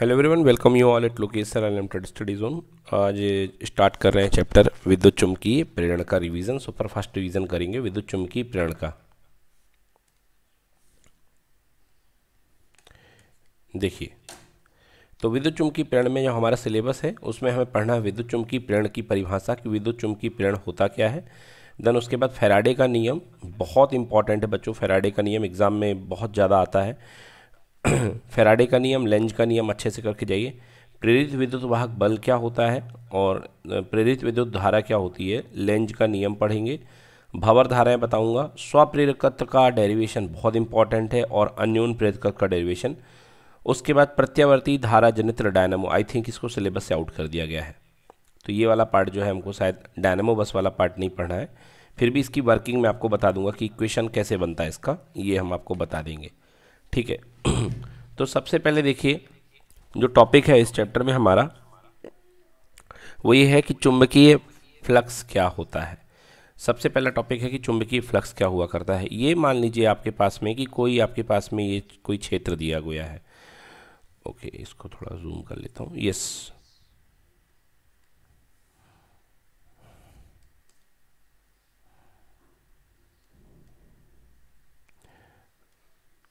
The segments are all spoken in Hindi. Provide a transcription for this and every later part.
Hello everyone welcome you all at location unlimited study zone आज स्टार्ट कर रहे हैं चैप्टर विद्युत चुंबकीय प्रेरण का रिवीजन सुपर फास्ट रिवीजन करेंगे विद्युत चुंबकीय प्रेरण का देखिए तो विद्युत चुंबकीय प्रेरण में जो हमारा सिलेबस है उसमें हमें पढ़ना है विद्युत चुंबकीय प्रेरण की परिभाषा कि विद्युत चुंबकीय प्रेरण होता क्या है देन उसके बाद फेराडे का नियम बहुत इंपॉर्टेंट है बच्चों फेराडे का नियम एग्ज़ाम में बहुत ज़्यादा आता है फेराडे का नियम लेंज का नियम अच्छे से करके जाइए प्रेरित विद्युत वाहक बल क्या होता है और प्रेरित विद्युत धारा क्या होती है लेंज का नियम पढ़ेंगे भवर धाराएं बताऊंगा स्वप्रेरकत्व का डेरिवेशन बहुत इंपॉर्टेंट है और अन्यून प्रेरकत्व का डेरिवेशन उसके बाद प्रत्यावर्ती धारा जनित्र डायनमो आई थिंक इसको सिलेबस से आउट कर दिया गया है तो ये वाला पार्ट जो है हमको शायद डायनमो बस वाला पार्ट नहीं पढ़ना है फिर भी इसकी वर्किंग मैं आपको बता दूंगा कि इक्वेशन कैसे बनता है इसका ये हम आपको बता देंगे ठीक है तो सबसे पहले देखिए जो टॉपिक है इस चैप्टर में हमारा वो ये है कि चुंबकीय फ्लक्स क्या होता है सबसे पहला टॉपिक है कि चुंबकीय फ्लक्स क्या हुआ करता है ये मान लीजिए आपके पास में कि कोई आपके पास में ये कोई क्षेत्र दिया गया है ओके इसको थोड़ा जूम कर लेता हूँ यस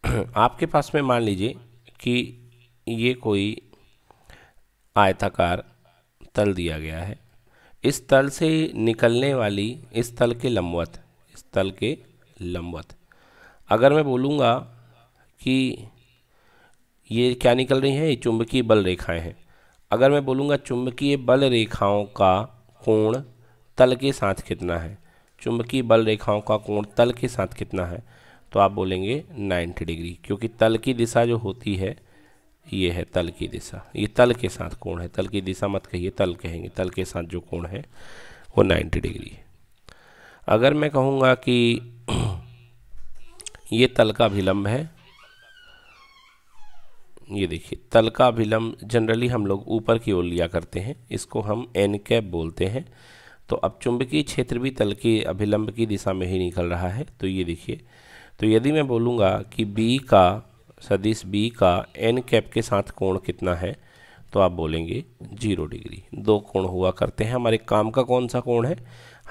आपके पास में मान लीजिए कि ये कोई आयताकार तल दिया गया है इस तल से निकलने वाली इस तल के लंबवत इस तल के लंबवत अगर मैं बोलूँगा कि ये क्या निकल रही हैं ये चुंबकीय बल रेखाएं हैं अगर मैं बोलूँगा चुंबकीय बल रेखाओं का कोण तल के साथ कितना है चुंबकीय बल रेखाओं का कोण तल के साथ कितना है तो आप बोलेंगे 90 डिग्री क्योंकि तल की दिशा जो होती है ये है तल की दिशा ये तल के साथ कोण है तल की दिशा मत कहिए तल कहेंगे तल के साथ जो कोण है वो 90 डिग्री है अगर मैं कहूँगा कि ये तल का विलम्ब है ये देखिए तल का विलम्ब जनरली हम लोग ऊपर की ओर लिया करते हैं इसको हम एन कैप बोलते हैं तो अब चुंबकीय क्षेत्र भी तल के अभिलंब की दिशा में ही निकल रहा है तो ये देखिए तो यदि मैं बोलूँगा कि बी का सदिश बी का एन कैप के साथ कोण कितना है तो आप बोलेंगे जीरो डिग्री दो कोण हुआ करते हैं हमारे काम का कौन सा कोण है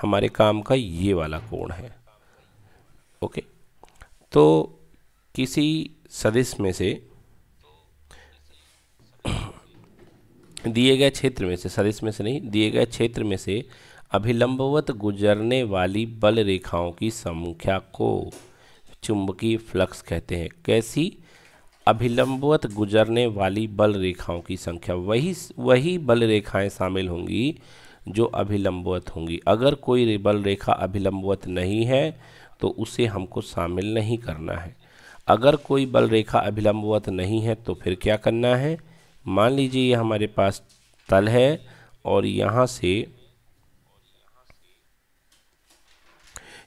हमारे काम का ये वाला कोण है ओके तो किसी सदिश में से दिए गए क्षेत्र में से सदिश में से नहीं दिए गए क्षेत्र में से अभिलंबवत गुजरने वाली बल रेखाओं की संख्या को चुंबकीय फ्लक्स कहते हैं कैसी अभिलंबवत गुजरने वाली बल रेखाओं की संख्या वही वही बल रेखाएं शामिल होंगी जो अभिलंबवत होंगी अगर कोई बल रेखा अभिलंबवत नहीं है तो उसे हमको शामिल नहीं करना है अगर कोई बल रेखा अभिलंबवत नहीं है तो फिर क्या करना है मान लीजिए ये हमारे पास तल है और यहाँ से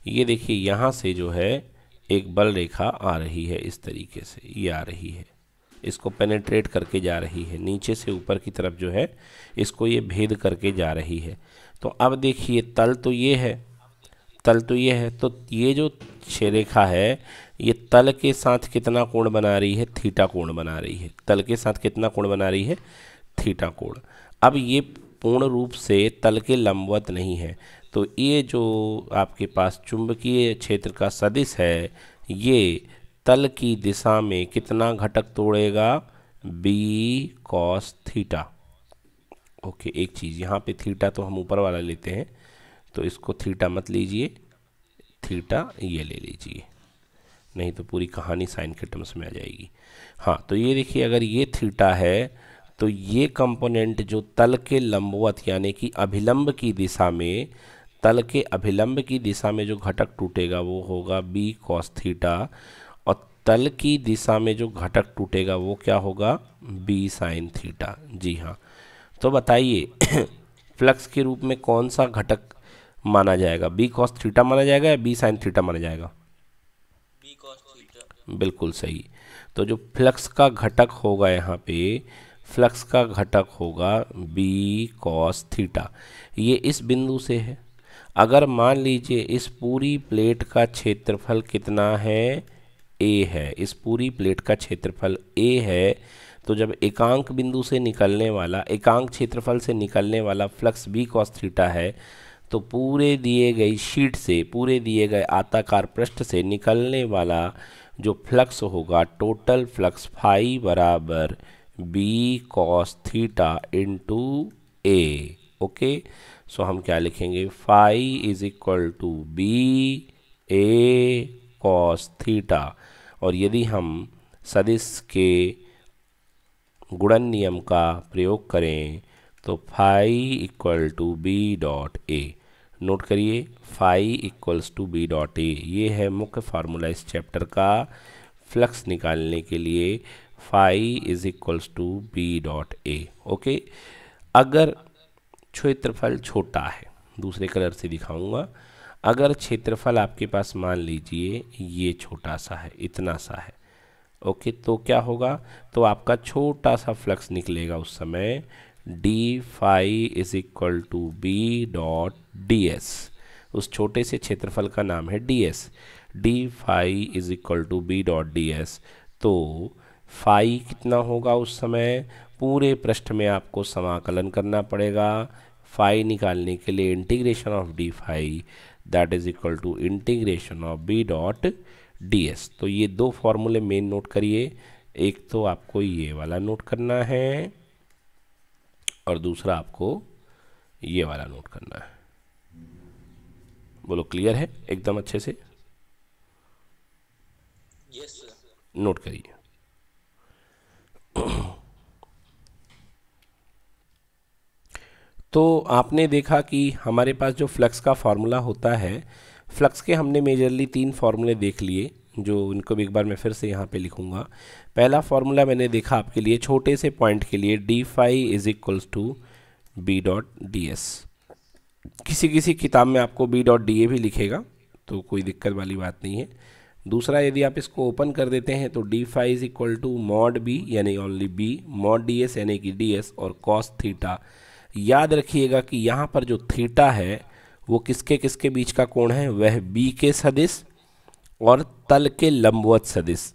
ये देखिए यहाँ से जो है एक बल रेखा आ रही है इस तरीके से ये आ रही है इसको पेनेट्रेट करके जा रही है नीचे से ऊपर की तरफ जो है इसको ये भेद करके जा रही है तो अब देखिए तल तो ये है तल तो ये है तो ये जो छः रेखा है ये तल के साथ कितना कोण बना रही है थीटा कोण बना रही है तल के साथ कितना कोण बना रही है थीटा कोण अब ये पूर्ण रूप से तल के लंबवत नहीं है तो ये जो आपके पास चुंबकीय क्षेत्र का सदिश है ये तल की दिशा में कितना घटक तोड़ेगा बी कॉस थीटा ओके एक चीज़ यहाँ पे थीटा तो हम ऊपर वाला लेते हैं तो इसको थीटा मत लीजिए थीटा ये ले लीजिए नहीं तो पूरी कहानी साइन के टर्म्स में आ जाएगी हाँ तो ये देखिए अगर ये थीटा है तो ये कंपोनेंट जो तल के लंबवत यानी कि अभिलंब की दिशा में तल के अभिलंब की दिशा में जो घटक टूटेगा वो होगा बी कॉस थीटा और तल की दिशा में जो घटक टूटेगा वो क्या होगा बी साइन थीटा जी हाँ तो बताइए फ्लक्स के रूप में कौन सा घटक माना जाएगा बी कॉस थीटा माना जाएगा या बी साइन थीटा माना जाएगा बी कॉस थीटा बिल्कुल सही तो जो फ्लक्स का घटक होगा यहाँ पे फ्लक्स का घटक होगा बी कॉस थीटा ये इस बिंदु से है अगर मान लीजिए इस पूरी प्लेट का क्षेत्रफल कितना है ए है इस पूरी प्लेट का क्षेत्रफल ए है तो जब एकांक बिंदु से निकलने वाला एकांक क्षेत्रफल से निकलने वाला फ्लक्स बी कॉस थीटा है तो पूरे दिए गए शीट से पूरे दिए गए आताकार पृष्ठ से निकलने वाला जो फ्लक्स होगा टोटल फ्लक्स फाई बराबर B cos theta into A okay so हम क्या लिखेंगे phi is equal to B A cos theta और यदि हम सदिश के गुणन नियम का प्रयोग करें तो phi equal to B dot A note करिए phi equals to B dot A ये है मुख्य फार्मूला इस चैप्टर का फ्लक्स निकालने के लिए phi is equals to B dot A okay अगर क्षेत्रफल छोटा है दूसरे कलर से दिखाऊंगा अगर क्षेत्रफल आपके पास मान लीजिए ये छोटा सा है इतना सा है ओके तो क्या होगा तो आपका छोटा सा फ्लक्स निकलेगा उस समय D phi is equal to B dot D S उस छोटे से क्षेत्रफल का नाम है D S D phi is equal to B dot D S तो फाई कितना होगा उस समय पूरे पृष्ठ में आपको समाकलन करना पड़ेगा फाई निकालने के लिए integration of D phi that is equal to integration of B dot D S तो ये दो फॉर्मूले मेन नोट करिए एक तो आपको ये वाला नोट करना है और दूसरा आपको ये वाला नोट करना है बोलो क्लियर है एकदम अच्छे से yes, नोट करिए तो आपने देखा कि हमारे पास जो फ्लक्स का फॉर्मूला होता है फ्लक्स के हमने मेजरली तीन फार्मूले देख लिए जो इनको भी एक बार मैं फिर से यहाँ पे लिखूँगा पहला फार्मूला मैंने देखा आपके लिए छोटे से पॉइंट के लिए D phi is equals to B dot D S किसी किसी किताब में आपको बी डॉट डी ए भी लिखेगा तो कोई दिक्कत वाली बात नहीं है दूसरा यदि आप इसको ओपन कर देते हैं तो D phi is equal to mod B यानी only B mod D S यानी कि डी एस और कॉस थीटा याद रखिएगा कि यहाँ पर जो थीटा है वो किसके किसके बीच का कोण है वह बी के सदिश और तल के लंबवत सदिश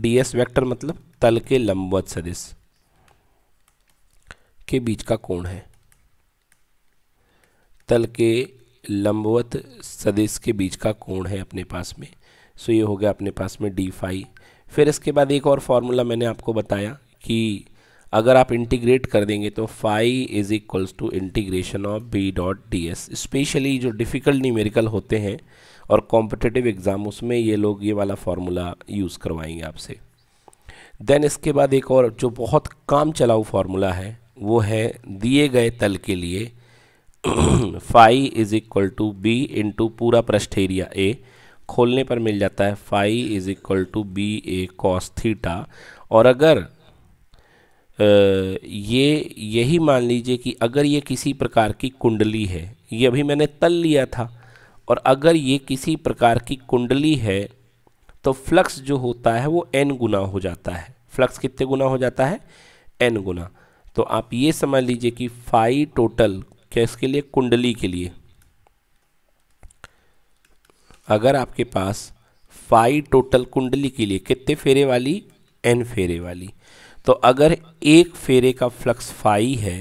डी एस वैक्टर मतलब तल के लंबवत सदिश के बीच का कोण है तल के लंबवत सदिश के बीच का कोण है अपने पास में सो ये हो गया अपने पास में डी फाई फिर इसके बाद एक और फार्मूला मैंने आपको बताया कि अगर आप इंटीग्रेट कर देंगे तो phi is equals to integration of B dot D S specially जो डिफ़िकल्ट न्यूमेरिकल होते हैं और कॉम्पिटिटिव एग्ज़ाम उसमें ये लोग ये वाला फार्मूला यूज़ करवाएंगे आपसे देन इसके बाद एक और जो बहुत काम चलाऊ फार्मूला है वो है दिए गए तल के लिए phi is equal to B into पूरा प्रस्ठ एरिया ए खोलने पर मिल जाता है phi is equal to B A cos theta और अगर ये यही मान लीजिए कि अगर ये किसी प्रकार की कुंडली है ये अभी मैंने तल लिया था और अगर ये किसी प्रकार की कुंडली है तो फ्लक्स जो होता है वो एन गुना हो जाता है फ्लक्स कितने गुना हो जाता है एन गुना तो आप ये समझ लीजिए कि फाई टोटल क्या इसके लिए कुंडली के लिए अगर आपके पास फाइव टोटल कुंडली के लिए कितने फेरे वाली एन फेरे वाली तो अगर एक फेरे का फ्लक्स फाई है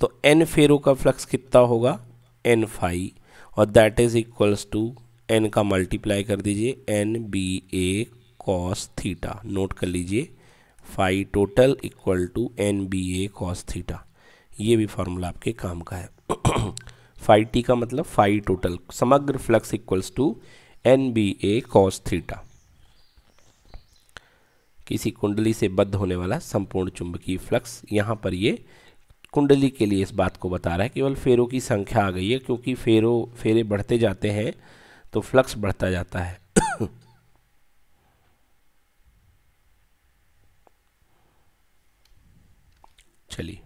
तो एन फेरों का फ्लक्स कितना होगा एन फाई और that is equals to N का मल्टीप्लाई कर दीजिए N B A cos theta note कर लीजिए phi total equal to N B A cos theta ये भी फार्मूला आपके काम का है फाइव टी का मतलब फाइव टोटल समग्र flux equals to N B A cos theta किसी कुंडली से बद्ध होने वाला संपूर्ण चुंबकीय फ्लक्स यहाँ पर ये कुंडली के लिए इस बात को बता रहा है केवल फेरों की संख्या आ गई है क्योंकि फेरों फेरे बढ़ते जाते हैं तो फ्लक्स बढ़ता जाता है चलिए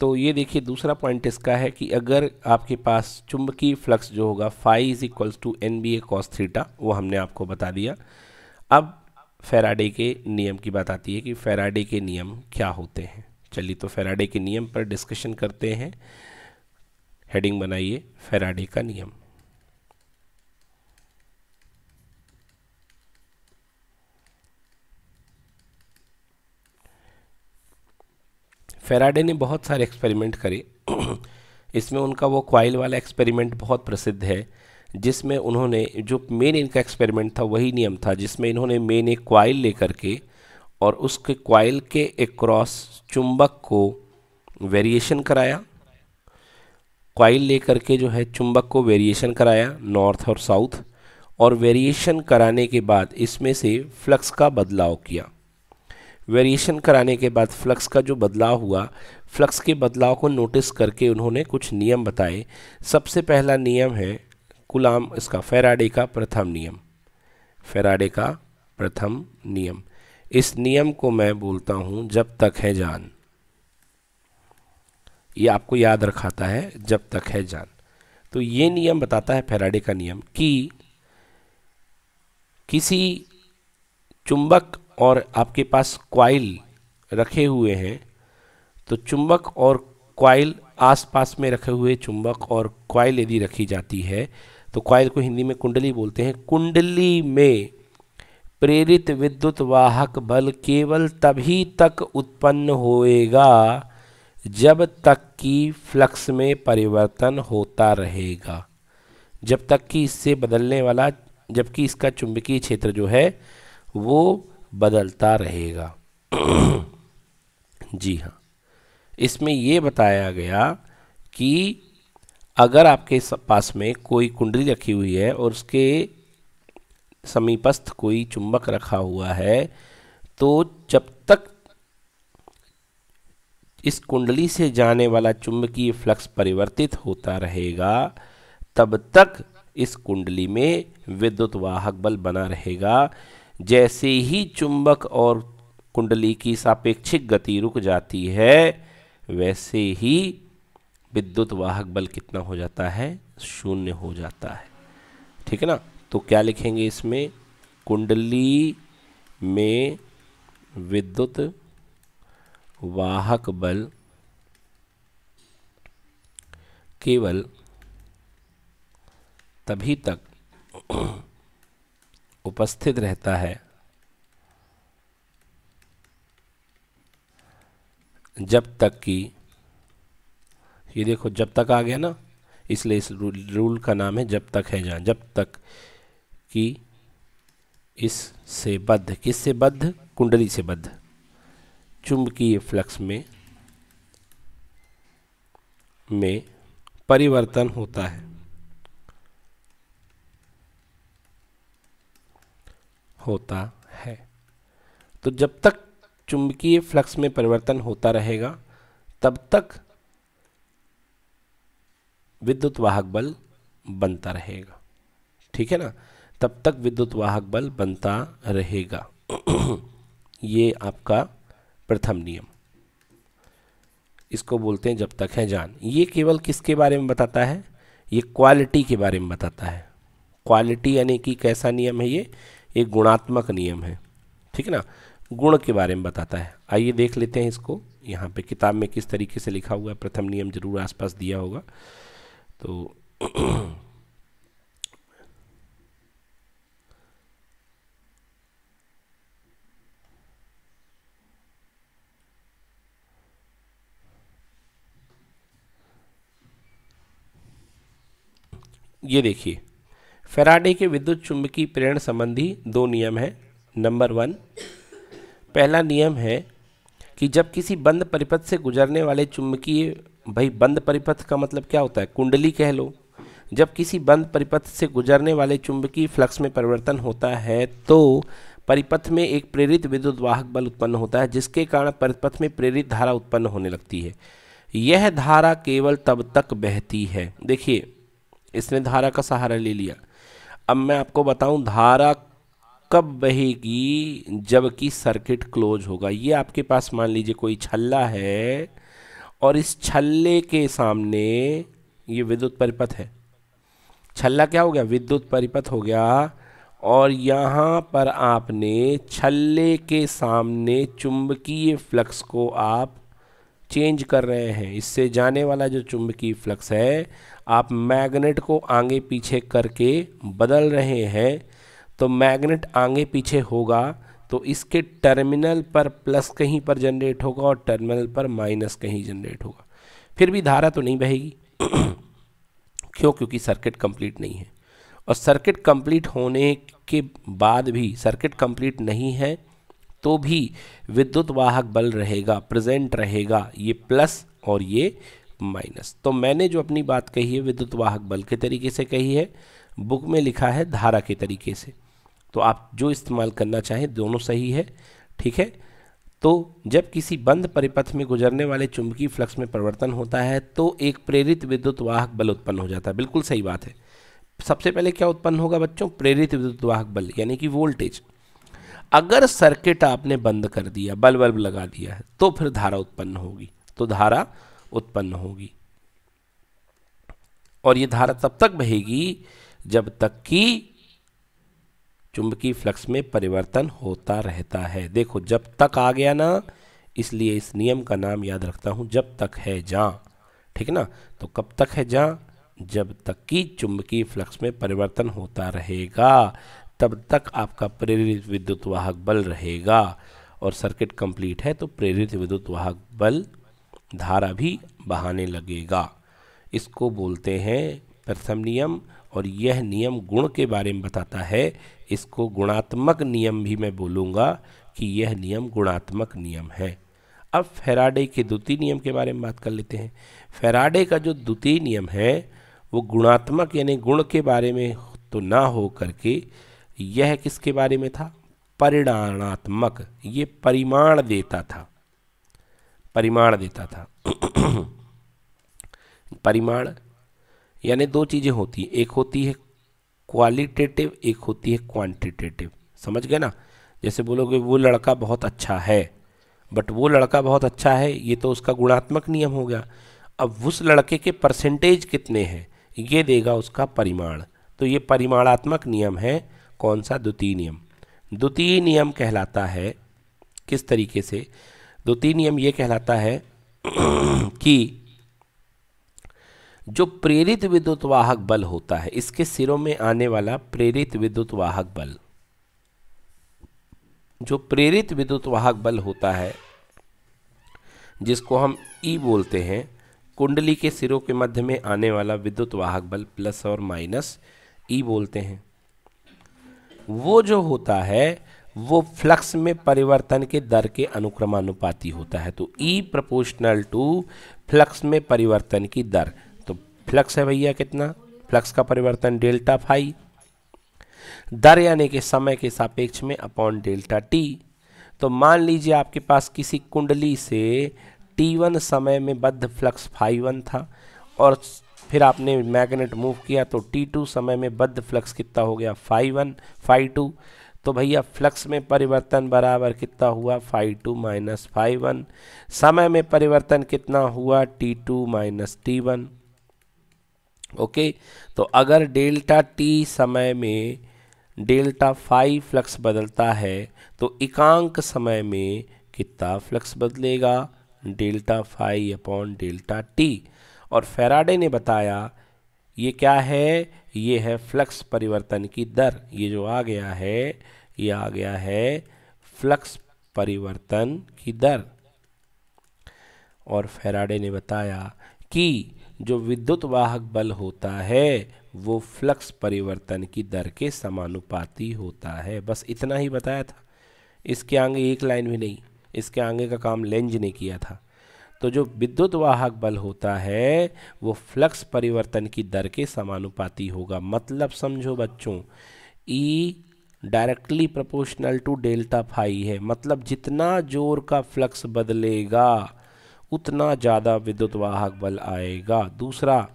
तो ये देखिए दूसरा पॉइंट इसका है कि अगर आपके पास चुंबकीय फ्लक्स जो होगा phi is equals to N B A cos theta वो हमने आपको बता दिया अब फेराडे के नियम की बात आती है कि फेराडे के नियम क्या होते हैं चलिए तो फेराडे के नियम पर डिस्कशन करते हैं हेडिंग बनाइए फेराडे का नियम फेराडे ने बहुत सारे एक्सपेरिमेंट करे इसमें उनका वो क्वाइल वाला एक्सपेरिमेंट बहुत प्रसिद्ध है जिसमें उन्होंने जो मेन इनका एक्सपेरिमेंट था वही नियम था जिसमें इन्होंने मेन एक क्वाइल लेकर के और उसके क्वाइल के एक्रॉस चुंबक को वेरिएशन कराया क्वाइल लेकर के जो है चुंबक को वेरिएशन कराया नॉर्थ और साउथ और वेरिएशन कराने के बाद इसमें से फ्लक्स का बदलाव किया वेरिएशन कराने के बाद फ्लक्स का जो बदलाव हुआ फ्लक्स के बदलाव को नोटिस करके उन्होंने कुछ नियम बताए सबसे पहला नियम है कुलाम इसका फेराडे का प्रथम नियम फेराडे का प्रथम नियम इस नियम को मैं बोलता हूँ जब तक है जान ये आपको याद रखाता है जब तक है जान तो ये नियम बताता है फेराडे का नियम कि किसी चुंबक और आपके पास क्वाइल रखे हुए हैं तो चुंबक और क्वाइल आसपास में रखे हुए चुंबक और क्वाइल यदि रखी जाती है तो क्वाइल को हिंदी में कुंडली बोलते हैं कुंडली में प्रेरित विद्युत वाहक बल केवल तभी तक उत्पन्न होएगा जब तक कि फ्लक्स में परिवर्तन होता रहेगा जब तक कि इससे बदलने वाला जबकि इसका चुंबकीय क्षेत्र जो है वो बदलता रहेगा जी हाँ इसमें ये बताया गया कि अगर आपके पास में कोई कुंडली रखी हुई है और उसके समीपस्थ कोई चुंबक रखा हुआ है तो जब तक इस कुंडली से जाने वाला चुंबकीय फ्लक्स परिवर्तित होता रहेगा तब तक इस कुंडली में विद्युत वाहक बल बना रहेगा जैसे ही चुंबक और कुंडली की सापेक्षिक गति रुक जाती है वैसे ही विद्युत वाहक बल कितना हो जाता है शून्य हो जाता है ठीक है ना तो क्या लिखेंगे इसमें कुंडली में विद्युत वाहक बल केवल तभी तक उपस्थित रहता है जब तक कि ये देखो जब तक आ गया ना इसलिए इस रूल, का नाम है जब तक है जहाँ जब तक कि इससे बद्ध किससे बद्ध कुंडली से बद्ध चुंबकीय फ्लक्स में में परिवर्तन होता है होता है तो जब तक चुंबकीय फ्लक्स में परिवर्तन होता रहेगा तब तक विद्युत वाहक बल बनता रहेगा ठीक है ना तब तक विद्युत वाहक बल बनता रहेगा ये आपका प्रथम नियम इसको बोलते हैं जब तक है जान ये केवल किसके बारे में बताता है ये क्वालिटी के बारे में बताता है क्वालिटी यानी कि कैसा नियम है ये एक गुणात्मक नियम है ठीक है ना गुण के बारे में बताता है आइए देख लेते हैं इसको यहाँ पे किताब में किस तरीके से लिखा हुआ है प्रथम नियम जरूर आसपास दिया होगा तो ये देखिए फेराडे के विद्युत चुंबकीय प्रेरण संबंधी दो नियम हैं नंबर वन पहला नियम है कि जब किसी बंद परिपथ से गुजरने वाले चुंबकीय भाई बंद परिपथ का मतलब क्या होता है कुंडली कह लो जब किसी बंद परिपथ से गुजरने वाले चुंबकीय फ्लक्स में परिवर्तन होता है तो परिपथ में एक प्रेरित विद्युत वाहक बल उत्पन्न होता है जिसके कारण परिपथ में प्रेरित धारा उत्पन्न होने लगती है यह धारा केवल तब तक बहती है देखिए इसने धारा का सहारा ले लिया अब मैं आपको बताऊं धारा कब बहेगी जबकि सर्किट क्लोज होगा ये आपके पास मान लीजिए कोई छल्ला है और इस छल्ले के सामने ये विद्युत परिपथ है छल्ला क्या हो गया विद्युत परिपथ हो गया और यहाँ पर आपने छल्ले के सामने चुंबकीय फ्लक्स को आप चेंज कर रहे हैं इससे जाने वाला जो चुंबकीय फ्लक्स है आप मैग्नेट को आगे पीछे करके बदल रहे हैं तो मैग्नेट आगे पीछे होगा तो इसके टर्मिनल पर प्लस कहीं पर जनरेट होगा और टर्मिनल पर माइनस कहीं जनरेट होगा फिर भी धारा तो नहीं बहेगी क्यों क्योंकि सर्किट कंप्लीट नहीं है और सर्किट कंप्लीट होने के बाद भी सर्किट कंप्लीट नहीं है तो भी विद्युत वाहक बल रहेगा प्रेजेंट रहेगा ये प्लस और ये माइनस तो मैंने जो अपनी बात कही है विद्युत वाहक बल के तरीके से कही है बुक में लिखा है धारा के तरीके से तो आप जो इस्तेमाल करना चाहें दोनों सही है ठीक है तो जब किसी बंद परिपथ में गुजरने वाले चुंबकीय फ्लक्स में परिवर्तन होता है तो एक प्रेरित विद्युत वाहक बल उत्पन्न हो जाता है बिल्कुल सही बात है सबसे पहले क्या उत्पन्न होगा बच्चों प्रेरित विद्युत वाहक बल यानी कि वोल्टेज अगर सर्किट आपने बंद कर दिया बल्ब बल्ब लगा दिया है तो फिर धारा उत्पन्न होगी तो धारा उत्पन्न होगी और यह धारा तब तक बहेगी जब तक कि चुंबकीय फ्लक्स में परिवर्तन होता रहता है देखो जब तक आ गया ना इसलिए इस नियम का नाम याद रखता हूं जब तक है जा ठीक ना तो कब तक है जा जब तक कि चुंबकीय फ्लक्स में परिवर्तन होता रहेगा तब तक आपका प्रेरित विद्युत वाहक बल रहेगा और सर्किट कंप्लीट है तो प्रेरित विद्युत वाहक बल धारा भी बहाने लगेगा इसको बोलते हैं प्रथम नियम और यह नियम गुण के बारे में बताता है इसको गुणात्मक नियम भी मैं बोलूँगा कि यह नियम गुणात्मक नियम है अब फेराडे के द्वितीय नियम के बारे में बात कर लेते हैं फेराडे का जो द्वितीय नियम है वो गुणात्मक यानी गुण के बारे में तो ना हो करके यह किसके बारे में था परिणाणात्मक ये परिमाण देता था परिमाण देता था परिमाण यानी दो चीज़ें होती हैं एक होती है क्वालिटेटिव एक होती है क्वांटिटेटिव समझ गए ना जैसे बोलोगे वो लड़का बहुत अच्छा है बट वो लड़का बहुत अच्छा है ये तो उसका गुणात्मक नियम हो गया अब उस लड़के के परसेंटेज कितने हैं ये देगा उसका परिमाण तो ये परिमाणात्मक नियम है कौन सा द्वितीय नियम द्वितीय नियम कहलाता है किस तरीके से द्वितीय नियम ये कहलाता है कि जो प्रेरित विद्युत वाहक बल होता है इसके सिरों में आने वाला प्रेरित विद्युत वाहक बल जो प्रेरित विद्युत वाहक बल होता है जिसको हम ई e बोलते हैं कुंडली के सिरों के मध्य में आने वाला विद्युत वाहक बल प्लस और माइनस ई e बोलते हैं वो जो होता है वो फ्लक्स में परिवर्तन के दर के अनुक्रमानुपाती होता है तो ई प्रपोर्शनल टू फ्लक्स में परिवर्तन की दर तो फ्लक्स है भैया कितना फ्लक्स का परिवर्तन डेल्टा फाई दर यानी कि समय के सापेक्ष में अपॉन डेल्टा टी तो मान लीजिए आपके पास किसी कुंडली से टी समय में बद्ध फ्लक्स फाई था और फिर आपने मैग्नेट मूव किया तो टी टू समय में बद्ध फ्लक्स कितना हो गया फाइव वन फाइव टू तो भैया फ्लक्स में परिवर्तन बराबर कितना हुआ phi two minus phi one समय में परिवर्तन कितना हुआ T two minus T one okay तो अगर डेल्टा टी समय में डेल्टा फाइव फ्लक्स बदलता है तो एकांक समय में कितना फ्लक्स बदलेगा delta phi upon delta T और फेराडे ने बताया ये क्या है ये है फ्लक्स परिवर्तन की दर ये जो आ गया है ये आ गया है फ्लक्स परिवर्तन की दर और फेराडे ने बताया कि जो विद्युत वाहक बल होता है वो फ्लक्स परिवर्तन की दर के समानुपाती होता है बस इतना ही बताया था इसके आगे एक लाइन भी नहीं इसके आगे का काम लेंज ने किया था तो जो विद्युत वाहक बल होता है वो फ्लक्स परिवर्तन की दर के समानुपाती होगा मतलब समझो बच्चों E directly proportional to delta phi है मतलब जितना जोर का फ्लक्स बदलेगा उतना ज़्यादा विद्युत वाहक बल आएगा दूसरा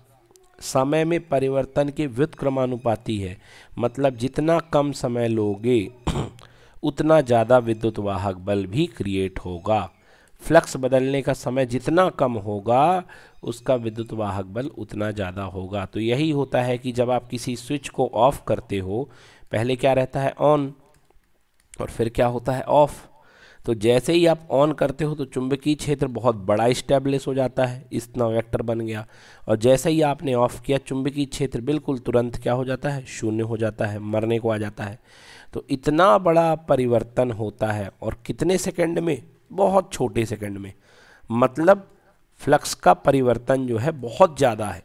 समय में परिवर्तन के व्युत्क्रमानुपाती है मतलब जितना कम समय लोगे उतना ज़्यादा विद्युत वाहक बल भी क्रिएट होगा फ्लक्स बदलने का समय जितना कम होगा उसका विद्युत वाहक बल उतना ज़्यादा होगा तो यही होता है कि जब आप किसी स्विच को ऑफ़ करते हो पहले क्या रहता है ऑन और फिर क्या होता है ऑफ़ तो जैसे ही आप ऑन करते हो तो चुंबकीय क्षेत्र बहुत बड़ा इस्टेब्लिश हो जाता है इतना वेक्टर बन गया और जैसे ही आपने ऑफ़ किया चुंबकीय क्षेत्र बिल्कुल तुरंत क्या हो जाता है शून्य हो जाता है मरने को आ जाता है तो इतना बड़ा परिवर्तन होता है और कितने सेकंड में बहुत छोटे सेकंड में मतलब फ्लक्स का परिवर्तन जो है बहुत ज़्यादा है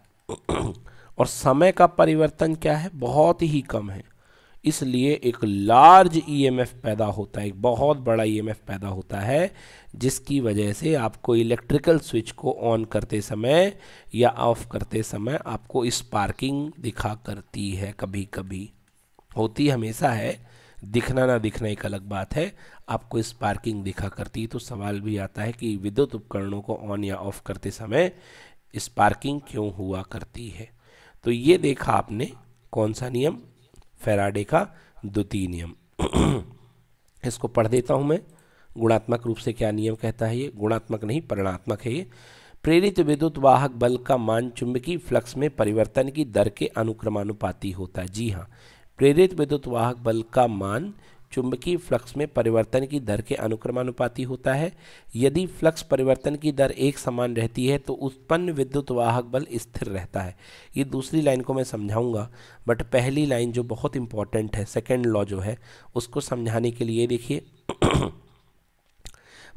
और समय का परिवर्तन क्या है बहुत ही कम है इसलिए एक लार्ज ईएमएफ e पैदा होता है एक बहुत बड़ा ईएमएफ e पैदा होता है जिसकी वजह से आपको इलेक्ट्रिकल स्विच को ऑन करते समय या ऑफ करते समय आपको स्पार्किंग दिखा करती है कभी कभी होती हमेशा है दिखना ना दिखना एक अलग बात है आपको स्पार्किंग दिखा करती है तो सवाल भी आता है कि विद्युत उपकरणों को ऑन या ऑफ करते समय स्पार्किंग क्यों हुआ करती है तो ये देखा आपने कौन सा नियम फेराडे का द्वितीय नियम इसको पढ़ देता हूँ मैं गुणात्मक रूप से क्या नियम कहता है ये गुणात्मक नहीं परिणात्मक है ये प्रेरित विद्युत वाहक बल का मान चुंबकीय फ्लक्स में परिवर्तन की दर के अनुक्रमानुपाती होता है जी हाँ प्रेरित विद्युत वाहक बल का मान चुंबकीय फ्लक्स में परिवर्तन की दर के अनुक्रमानुपाती होता है यदि फ्लक्स परिवर्तन की दर एक समान रहती है तो उत्पन्न विद्युत वाहक बल स्थिर रहता है ये दूसरी लाइन को मैं समझाऊंगा बट पहली लाइन जो बहुत इंपॉर्टेंट है सेकेंड लॉ जो है उसको समझाने के लिए देखिए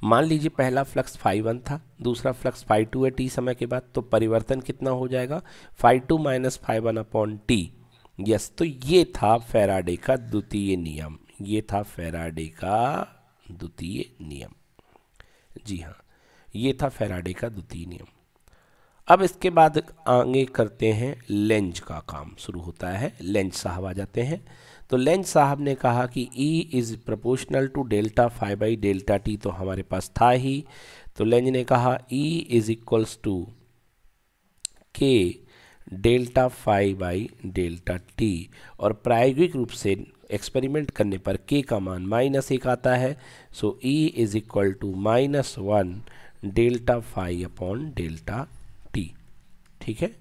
मान लीजिए पहला फ्लक्स फाई वन था दूसरा फ्लक्स फाई टू है टी समय के बाद तो परिवर्तन कितना हो जाएगा phi two minus phi one upon T yes तो ये था फेराडे का द्वितीय नियम ये था फेराडे का द्वितीय नियम जी हाँ ये था फेराडे का द्वितीय नियम अब इसके बाद आगे करते हैं लेंज का काम शुरू होता है लेंज साहब आ जाते हैं तो लेंज साहब ने कहा कि E is proportional to delta phi by delta T तो हमारे पास था ही तो लेंज ने कहा E is equals to K delta phi by delta T और प्रायोगिक रूप से एक्सपेरिमेंट करने पर के का मान माइनस एक आता है so E is equal to minus one delta phi upon delta T ठीक है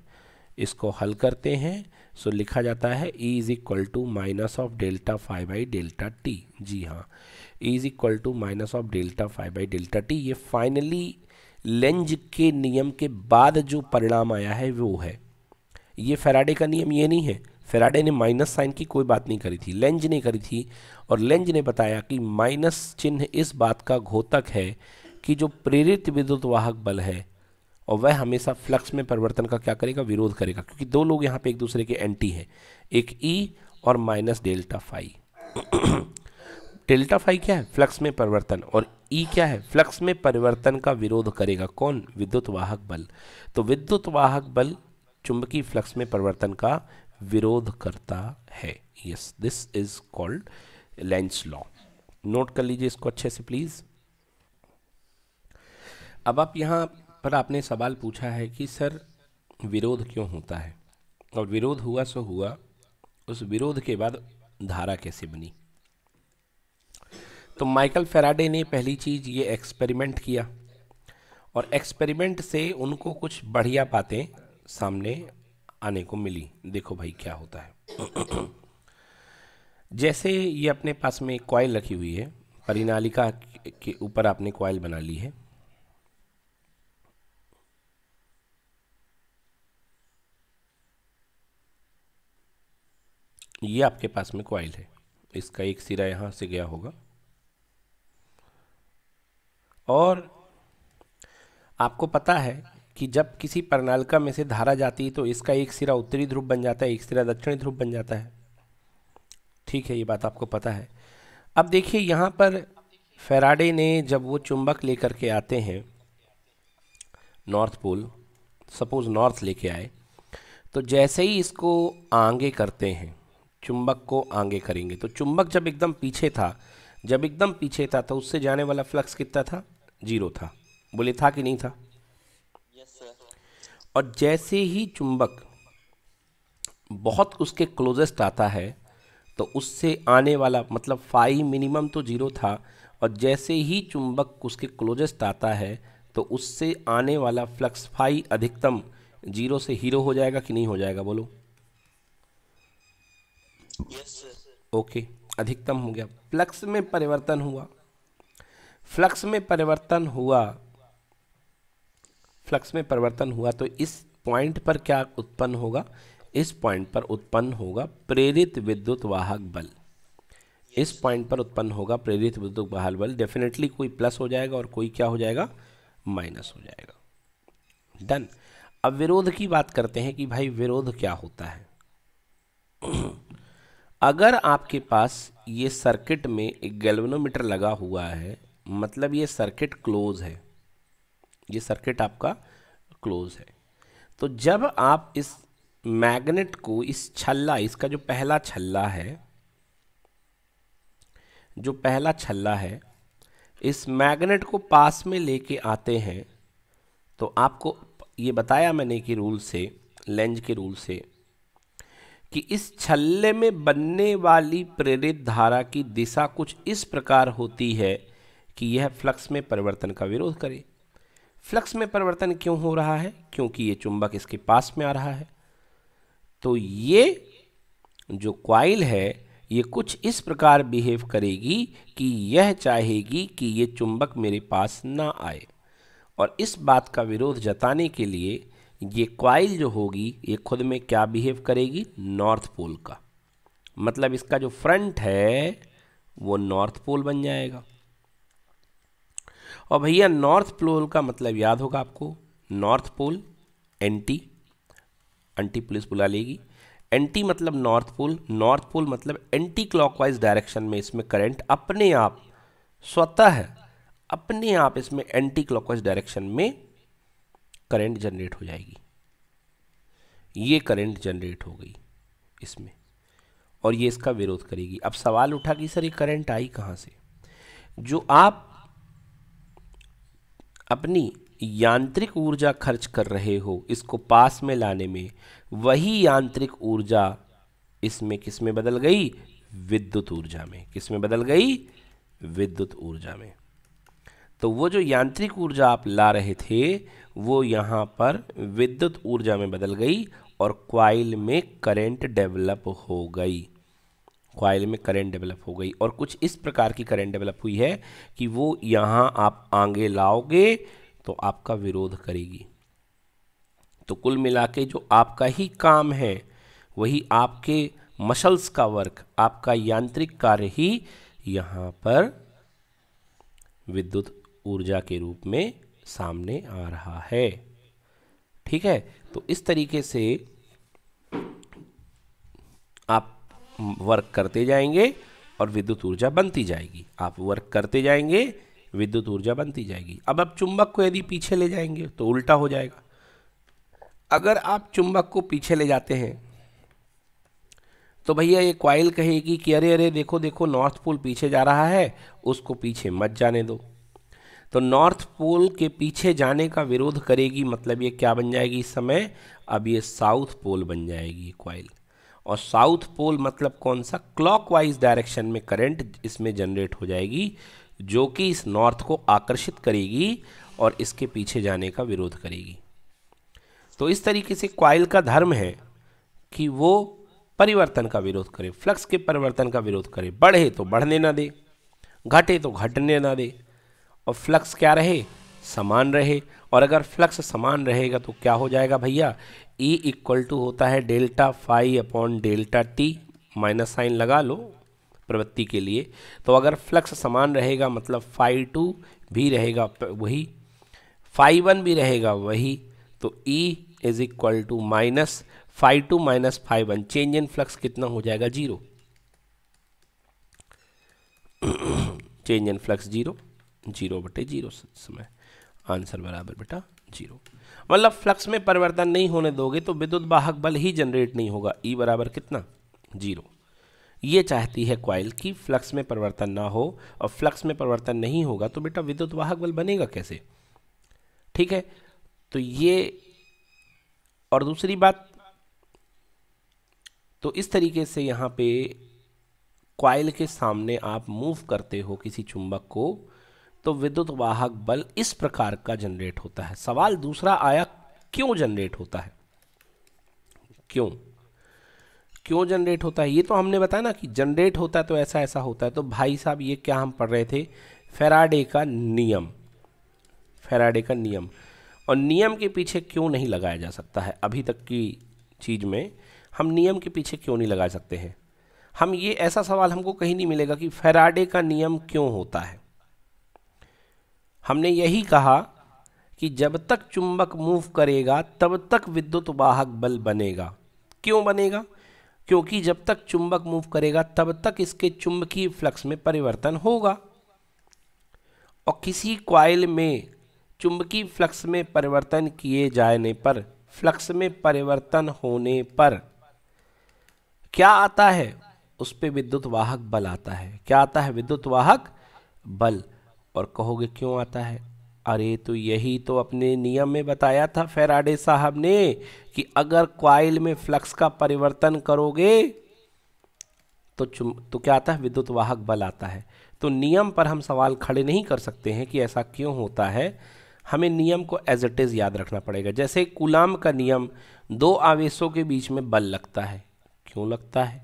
इसको हल करते हैं सो so, लिखा जाता है E is equal to minus of delta phi by delta T जी हाँ E is equal to minus of delta phi by delta T ये फाइनली लेंज के नियम के बाद जो परिणाम आया है वो है ये फेराडे का नियम ये नहीं है फेराडे ने माइनस साइन की कोई बात नहीं करी थी लेंज ने करी थी और लेंज ने बताया कि माइनस चिन्ह इस बात का घोतक है कि जो प्रेरित विद्युत वाहक बल है और वह हमेशा फ्लक्स में परिवर्तन का क्या करेगा विरोध करेगा क्योंकि दो लोग यहाँ पे एक दूसरे के एंटी हैं एक ई e और minus delta phi delta phi क्या है फ्लक्स में परिवर्तन और ई e क्या है फ्लक्स में परिवर्तन का विरोध करेगा कौन विद्युत वाहक बल तो विद्युत वाहक बल चुंबकीय फ्लक्स में परिवर्तन का विरोध करता है yes this is called Lenz law note कर लीजिए इसको अच्छे से प्लीज़ अब आप यहाँ पर आपने सवाल पूछा है कि सर विरोध क्यों होता है और विरोध हुआ सो हुआ उस विरोध के बाद धारा कैसे बनी तो माइकल फेराडे ने पहली चीज़ ये एक्सपेरिमेंट किया और एक्सपेरिमेंट से उनको कुछ बढ़िया बातें सामने आने को मिली देखो भाई क्या होता है जैसे ये अपने पास में एक कॉयल रखी हुई है परिनालिका के ऊपर आपने कॉयल बना ली है ये आपके पास में कॉयल है इसका एक सिरा यहां से गया होगा और आपको पता है कि जब किसी प्रणालिका में से धारा जाती है तो इसका एक सिरा उत्तरी ध्रुव बन जाता है एक सिरा दक्षिणी ध्रुव बन जाता है ठीक है ये बात आपको पता है अब देखिए यहाँ पर फेराडे ने जब वो चुंबक लेकर के आते हैं नॉर्थ पोल सपोज नॉर्थ लेके आए तो जैसे ही इसको आगे करते हैं चुंबक को आगे करेंगे तो चुंबक जब एकदम पीछे था जब एकदम पीछे था तो उससे जाने वाला फ्लक्स कितना था जीरो था बोले था कि नहीं था और जैसे ही चुंबक बहुत उसके क्लोजेस्ट आता है तो उससे आने वाला मतलब फाई मिनिमम तो ज़ीरो था और जैसे ही चुंबक उसके क्लोजेस्ट आता है तो उससे आने वाला फ्लक्स फाई अधिकतम जीरो से हीरो हो जाएगा कि नहीं हो जाएगा बोलो यस yes, ओके अधिकतम हो गया फ्लक्स में परिवर्तन हुआ फ्लक्स में परिवर्तन हुआ फ्लक्स में परिवर्तन हुआ तो इस पॉइंट पर क्या उत्पन्न होगा इस पॉइंट पर उत्पन्न होगा प्रेरित विद्युत वाहक बल इस पॉइंट पर उत्पन्न होगा प्रेरित विद्युत वाहक बल डेफिनेटली कोई प्लस हो जाएगा और कोई क्या हो जाएगा माइनस हो जाएगा डन अब विरोध की बात करते हैं कि भाई विरोध क्या होता है अगर आपके पास ये सर्किट में एक गैल्वेनोमीटर लगा हुआ है मतलब ये सर्किट क्लोज है ये सर्किट आपका क्लोज है तो जब आप इस मैग्नेट को इस छल्ला इसका जो पहला छल्ला है जो पहला छल्ला है इस मैग्नेट को पास में लेके आते हैं तो आपको ये बताया मैंने कि रूल से लेंज के रूल से कि इस छल्ले में बनने वाली प्रेरित धारा की दिशा कुछ इस प्रकार होती है कि यह फ्लक्स में परिवर्तन का विरोध करे फ्लक्स में परिवर्तन क्यों हो रहा है क्योंकि ये चुंबक इसके पास में आ रहा है तो ये जो क्वाइल है ये कुछ इस प्रकार बिहेव करेगी कि यह चाहेगी कि ये चुंबक मेरे पास ना आए और इस बात का विरोध जताने के लिए ये क्वाइल जो होगी ये खुद में क्या बिहेव करेगी नॉर्थ पोल का मतलब इसका जो फ्रंट है वो नॉर्थ पोल बन जाएगा और भैया नॉर्थ पोल का मतलब याद होगा आपको north pole anti anti police बुला लेगी एंटी मतलब नॉर्थ पोल नॉर्थ पोल मतलब एंटी क्लॉकवाइज डायरेक्शन में इसमें करंट अपने आप स्वतः अपने आप इसमें एंटी क्लॉकवाइज डायरेक्शन में करंट जनरेट हो जाएगी ये करंट जनरेट हो गई इसमें और ये इसका विरोध करेगी अब सवाल उठा कि सर ये करंट आई कहाँ से जो आप अपनी यांत्रिक ऊर्जा खर्च कर रहे हो इसको पास में लाने में वही यांत्रिक ऊर्जा इसमें किस में बदल गई विद्युत ऊर्जा में किस में बदल गई विद्युत ऊर्जा में तो वो जो यांत्रिक ऊर्जा आप ला रहे थे वो यहाँ पर विद्युत ऊर्जा में बदल गई और क्वाइल में करंट डेवलप हो गई क्वाइल में करंट डेवलप हो गई और कुछ इस प्रकार की करंट डेवलप हुई है कि वो यहाँ आप आगे लाओगे तो आपका विरोध करेगी तो कुल मिला के जो आपका ही काम है वही आपके मसल्स का वर्क आपका यांत्रिक कार्य ही यहाँ पर विद्युत ऊर्जा के रूप में सामने आ रहा है ठीक है तो इस तरीके से वर्क करते जाएंगे और विद्युत ऊर्जा बनती जाएगी आप वर्क करते जाएंगे विद्युत ऊर्जा बनती जाएगी अब आप चुंबक को यदि पीछे ले जाएंगे तो उल्टा हो जाएगा अगर आप चुंबक को पीछे ले जाते हैं तो भैया ये क्वाइल कहेगी कि अरे अरे देखो देखो नॉर्थ पोल पीछे जा रहा है उसको पीछे मत जाने दो तो नॉर्थ पोल के पीछे जाने का विरोध करेगी मतलब ये क्या बन जाएगी इस समय अब ये साउथ पोल बन जाएगी क्वाइल और साउथ पोल मतलब कौन सा क्लॉकवाइज डायरेक्शन में करंट इसमें जनरेट हो जाएगी जो कि इस नॉर्थ को आकर्षित करेगी और इसके पीछे जाने का विरोध करेगी तो इस तरीके से क्वाइल का धर्म है कि वो परिवर्तन का विरोध करे फ्लक्स के परिवर्तन का विरोध करे बढ़े तो बढ़ने ना दे घटे तो घटने ना दे और फ्लक्स क्या रहे समान रहे और अगर फ्लक्स समान रहेगा तो क्या हो जाएगा भैया ई इक्वल टू होता है delta phi upon delta T minus sign लगा लो प्रवृत्ति के लिए तो अगर फ्लक्स समान रहेगा मतलब फाई टू भी रहेगा वही फाई वन भी रहेगा वही तो E is equal to minus phi two minus phi one change in flux कितना हो जाएगा zero change in flux zero zero बटे जीरो समय आंसर बराबर बेटा जीरो मतलब फ्लक्स में परिवर्तन नहीं होने दोगे तो विद्युत वाहक बल ही जनरेट नहीं होगा ई e बराबर कितना जीरो ये चाहती है क्वाइल कि फ्लक्स में परिवर्तन ना हो और फ्लक्स में परिवर्तन नहीं होगा तो बेटा विद्युत वाहक बल बनेगा कैसे ठीक है तो ये और दूसरी बात तो इस तरीके से यहाँ पे क्वाइल के सामने आप मूव करते हो किसी चुंबक को तो विद्युत वाहक बल इस प्रकार का जनरेट होता है सवाल दूसरा आया क्यों जनरेट होता है क्यों क्यों जनरेट होता है ये तो हमने बताया ना कि जनरेट होता है तो ऐसा ऐसा होता है तो भाई साहब ये क्या हम पढ़ रहे थे फेराडे का नियम फेराडे का नियम और नियम के पीछे क्यों नहीं लगाया जा सकता है अभी तक की चीज़ में हम नियम के पीछे क्यों नहीं लगा सकते हैं हम ये ऐसा सवाल हमको कहीं नहीं मिलेगा कि फेराडे का नियम क्यों होता है हमने यही कहा कि जब तक चुंबक मूव करेगा तब तक विद्युत वाहक बल बनेगा क्यों बनेगा क्योंकि जब तक चुंबक मूव करेगा तब तक इसके चुंबकीय फ्लक्स में परिवर्तन होगा और किसी क्वाइल में चुंबकीय फ्लक्स में परिवर्तन किए जाने पर फ्लक्स में परिवर्तन होने पर क्या आता है उस पर विद्युत वाहक बल आता है क्या आता है विद्युत वाहक बल और कहोगे क्यों आता है अरे तो यही तो अपने नियम में बताया था फेराडे साहब ने कि अगर क्वाइल में फ्लक्स का परिवर्तन करोगे तो चुम तो क्या आता है विद्युत वाहक बल आता है तो नियम पर हम सवाल खड़े नहीं कर सकते हैं कि ऐसा क्यों होता है हमें नियम को एज इट इज़ याद रखना पड़ेगा जैसे कुलाम का नियम दो आवेशों के बीच में बल लगता है क्यों लगता है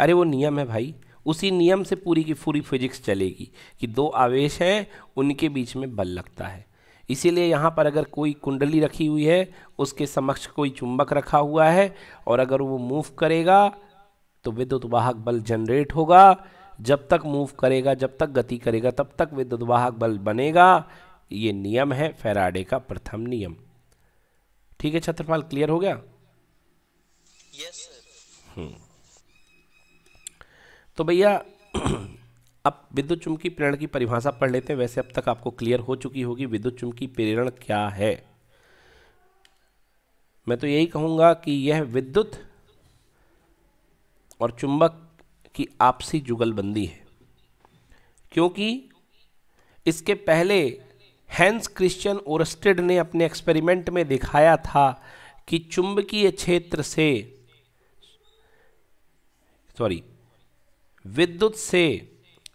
अरे वो नियम है भाई उसी नियम से पूरी की पूरी फिजिक्स चलेगी कि दो आवेश हैं उनके बीच में बल लगता है इसीलिए यहाँ पर अगर कोई कुंडली रखी हुई है उसके समक्ष कोई चुंबक रखा हुआ है और अगर वो मूव करेगा तो विद्युत वाहक बल जनरेट होगा जब तक मूव करेगा जब तक गति करेगा तब तक विद्युत वाहक बल बनेगा ये नियम है फेराडे का प्रथम नियम ठीक है छत्रपाल क्लियर हो गया यस yes, हम्म तो भैया अब विद्युत चुंबकीय प्रेरण की परिभाषा पढ़ लेते हैं वैसे अब तक आपको क्लियर हो चुकी होगी विद्युत चुंबकीय प्रेरण क्या है मैं तो यही कहूंगा कि यह विद्युत और चुंबक की आपसी जुगलबंदी है क्योंकि इसके पहले हैंस क्रिश्चियन ओरस्टेड ने अपने एक्सपेरिमेंट में दिखाया था कि चुंबकीय क्षेत्र से सॉरी विद्युत से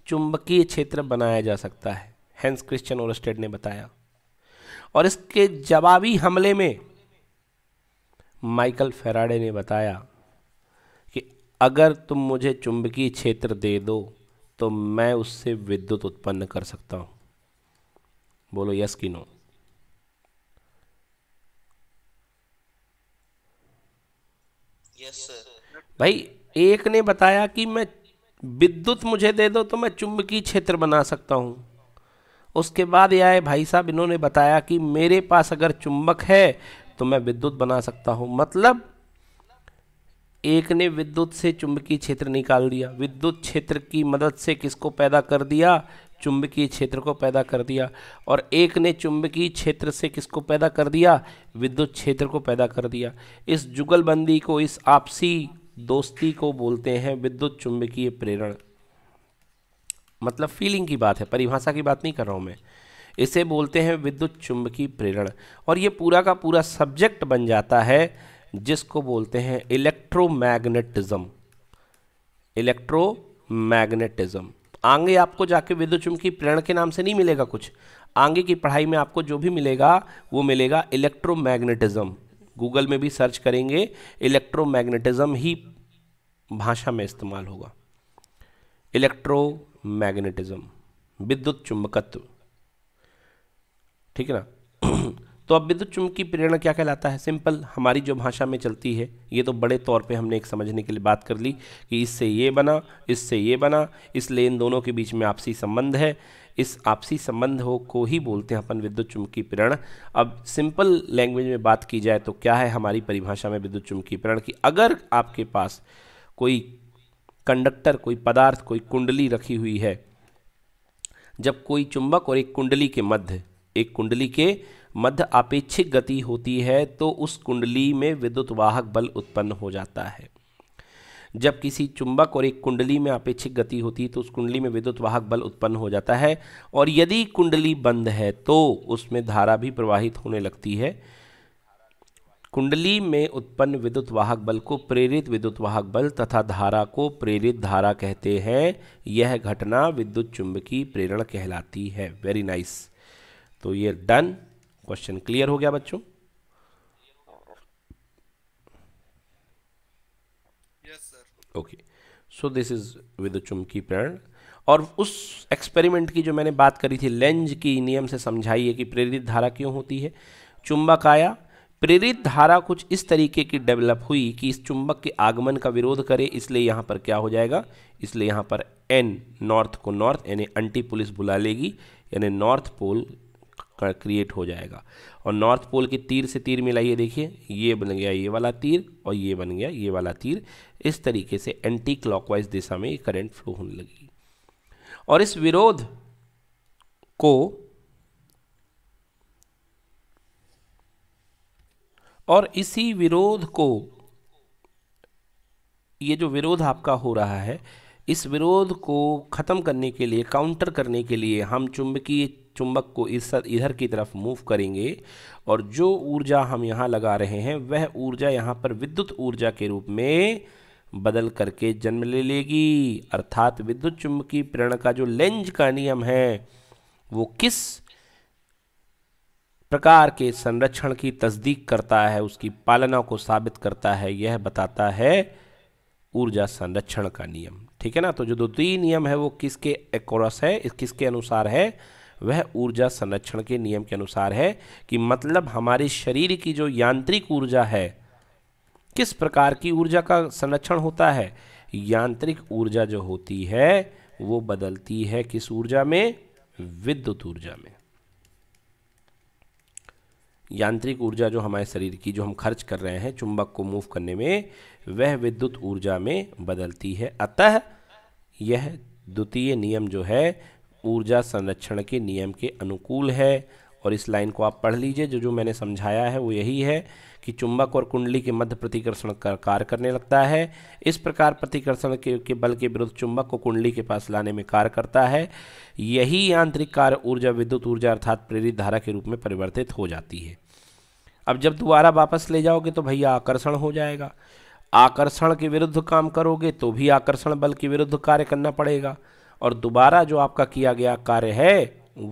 चुंबकीय क्षेत्र बनाया जा सकता है हैंस क्रिश्चियन ओरस्टेड ने बताया और इसके जवाबी हमले में माइकल फेराडे ने बताया कि अगर तुम मुझे चुंबकीय क्षेत्र दे दो तो मैं उससे विद्युत उत्पन्न कर सकता हूं बोलो यस की नो यस भाई एक ने बताया कि मैं विद्युत मुझे दे दो तो मैं चुंबकीय क्षेत्र बना सकता हूँ उसके बाद यह आए भाई साहब इन्होंने बताया कि मेरे पास अगर चुंबक है तो मैं विद्युत बना सकता हूँ मतलब एक ने विद्युत से चुंबकीय क्षेत्र निकाल दिया विद्युत क्षेत्र की मदद से किसको पैदा कर दिया चुंबकीय क्षेत्र को पैदा कर दिया और एक ने चुंबकीय क्षेत्र से किसको पैदा कर दिया विद्युत क्षेत्र को पैदा कर दिया इस जुगलबंदी को इस आपसी दोस्ती को बोलते हैं विद्युत चुंबकीय प्रेरण मतलब फीलिंग की बात है परिभाषा की बात नहीं कर रहा हूँ मैं इसे बोलते हैं विद्युत चुंबकीय प्रेरण और ये पूरा का पूरा सब्जेक्ट बन जाता है जिसको बोलते हैं इलेक्ट्रोमैग्नेटिज्म इलेक्ट्रोमैग्नेटिज्म आगे आपको जाके विद्युत चुंबकीय प्रेरण के नाम से नहीं मिलेगा कुछ आगे की पढ़ाई में आपको जो भी मिलेगा वो मिलेगा इलेक्ट्रोमैग्नेटिज्म गूगल में भी सर्च करेंगे इलेक्ट्रोमैग्नेटिज्म ही भाषा में इस्तेमाल होगा इलेक्ट्रोमैग्नेटिज्म विद्युत चुंबकत्व ठीक है ना तो अब विद्युत चुंबकीय प्रेरणा क्या कहलाता है सिंपल हमारी जो भाषा में चलती है ये तो बड़े तौर पे हमने एक समझने के लिए बात कर ली कि इससे ये बना इससे ये बना इसलिए इन दोनों के बीच में आपसी संबंध है इस आपसी संबंध हो को ही बोलते हैं अपन विद्युत चुंबकीय प्रेरण अब सिंपल लैंग्वेज में बात की जाए तो क्या है हमारी परिभाषा में विद्युत चुंबकीय प्रेरण की अगर आपके पास कोई कंडक्टर कोई पदार्थ कोई कुंडली रखी हुई है जब कोई चुंबक और एक कुंडली के मध्य एक कुंडली के मध्य आपेक्षिक गति होती है तो उस कुंडली में विद्युत वाहक बल उत्पन्न हो जाता है जब किसी चुंबक और एक कुंडली में अपेक्षिक गति होती है तो उस कुंडली में विद्युत वाहक बल उत्पन्न हो जाता है और यदि कुंडली बंद है तो उसमें धारा भी प्रवाहित होने लगती है कुंडली में उत्पन्न विद्युत वाहक बल को प्रेरित विद्युत वाहक बल तथा धारा को प्रेरित धारा कहते हैं यह घटना विद्युत चुंबकीय प्रेरण कहलाती है वेरी नाइस nice. तो ये डन क्वेश्चन क्लियर हो गया बच्चों okay so this is with चुमकी प्रेरण और उस एक्सपेरिमेंट की जो मैंने बात करी थी लेंज की नियम से समझाइए कि प्रेरित धारा क्यों होती है चुंबक आया प्रेरित धारा कुछ इस तरीके की डेवलप हुई कि इस चुंबक के आगमन का विरोध करे इसलिए यहाँ पर क्या हो जाएगा इसलिए यहाँ पर एन नॉर्थ को नॉर्थ यानी अंटी पुलिस बुला लेगी यानी नॉर्थ पोल क्रिएट हो जाएगा और नॉर्थ पोल के तीर से तीर मिलाइए देखिए ये बन गया ये वाला तीर और ये बन गया ये वाला तीर इस तरीके से एंटी क्लॉकवाइज दिशा में करंट फ्लो होने लगी और इस विरोध को और इसी विरोध को ये जो विरोध आपका हो रहा है इस विरोध को ख़त्म करने के लिए काउंटर करने के लिए हम चुंबकीय चुंबक को इस इधर की तरफ मूव करेंगे और जो ऊर्जा हम यहाँ लगा रहे हैं वह ऊर्जा यहाँ पर विद्युत ऊर्जा के रूप में बदल करके जन्म ले लेगी अर्थात विद्युत चुंबकीय प्रेरण का जो लेंज का नियम है वो किस प्रकार के संरक्षण की तस्दीक करता है उसकी पालना को साबित करता है यह बताता है ऊर्जा संरक्षण का नियम ठीक है ना तो जो दो तीन नियम है वो किसके एकोरस है किसके अनुसार है वह ऊर्जा संरक्षण के नियम के अनुसार है कि मतलब हमारे शरीर की जो यांत्रिक ऊर्जा है किस प्रकार की ऊर्जा का संरक्षण होता है यांत्रिक ऊर्जा जो होती है वो बदलती है किस ऊर्जा में विद्युत ऊर्जा में यांत्रिक ऊर्जा जो हमारे शरीर की जो हम खर्च कर रहे हैं चुंबक को मूव करने में वह विद्युत ऊर्जा में बदलती है अतः यह द्वितीय नियम जो है ऊर्जा संरक्षण के नियम के अनुकूल है और इस लाइन को आप पढ़ लीजिए जो जो मैंने समझाया है वो यही है कि चुंबक और कुंडली के मध्य प्रतिकर्षण का कार्य करने लगता है इस प्रकार प्रतिकर्षण के, के बल के विरुद्ध चुंबक को कुंडली के पास लाने में कार्य करता है यही यांत्रिक कार्य ऊर्जा विद्युत ऊर्जा अर्थात प्रेरित धारा के रूप में परिवर्तित हो जाती है अब जब दोबारा वापस ले जाओगे तो भैया आकर्षण हो जाएगा आकर्षण के विरुद्ध काम करोगे तो भी आकर्षण बल के विरुद्ध कार्य करना पड़ेगा और दोबारा जो आपका किया गया कार्य है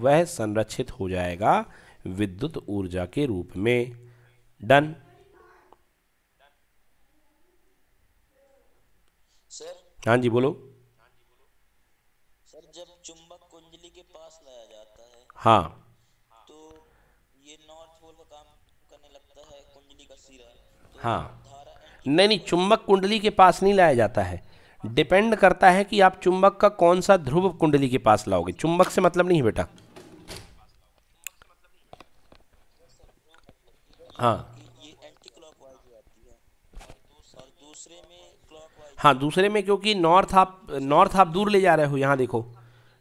वह संरक्षित हो जाएगा विद्युत ऊर्जा के रूप में डन सर हाँ जी बोलो सर जब चुंबक कुंजली के पास लाया जाता है हाँ तो ये नॉर्थ पोल का काम करने लगता है कुंजली का सिरा तो हाँ नहीं नहीं चुंबक कुंडली के पास नहीं लाया जाता है डिपेंड करता है कि आप चुंबक का कौन सा ध्रुव कुंडली के पास लाओगे चुंबक से मतलब नहीं बेटा हाँ हाँ दूसरे में क्योंकि नॉर्थ आप नॉर्थ आप दूर ले जा रहे हो यहाँ देखो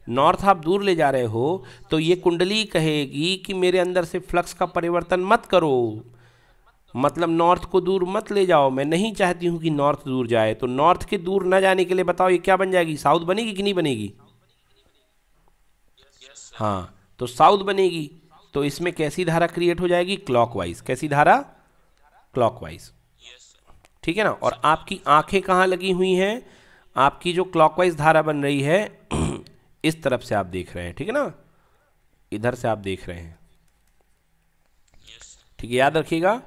नॉर्थ आप दूर ले जा रहे हो तो ये कुंडली कहेगी कि मेरे अंदर से फ्लक्स का परिवर्तन मत करो मतलब नॉर्थ को दूर मत ले जाओ मैं नहीं चाहती हूँ कि नॉर्थ दूर जाए तो नॉर्थ के दूर ना जाने के लिए बताओ ये क्या बन जाएगी साउथ बनेगी कि नहीं बनेगी हाँ तो साउथ बनेगी तो इसमें कैसी धारा क्रिएट हो जाएगी क्लॉकवाइज कैसी धारा क्लॉकवाइज ठीक है ना और आपकी आंखें कहाँ लगी हुई हैं आपकी जो क्लॉकवाइज धारा बन रही है इस तरफ से आप देख रहे हैं ठीक है ना इधर से आप देख रहे हैं ठीक है याद रखिएगा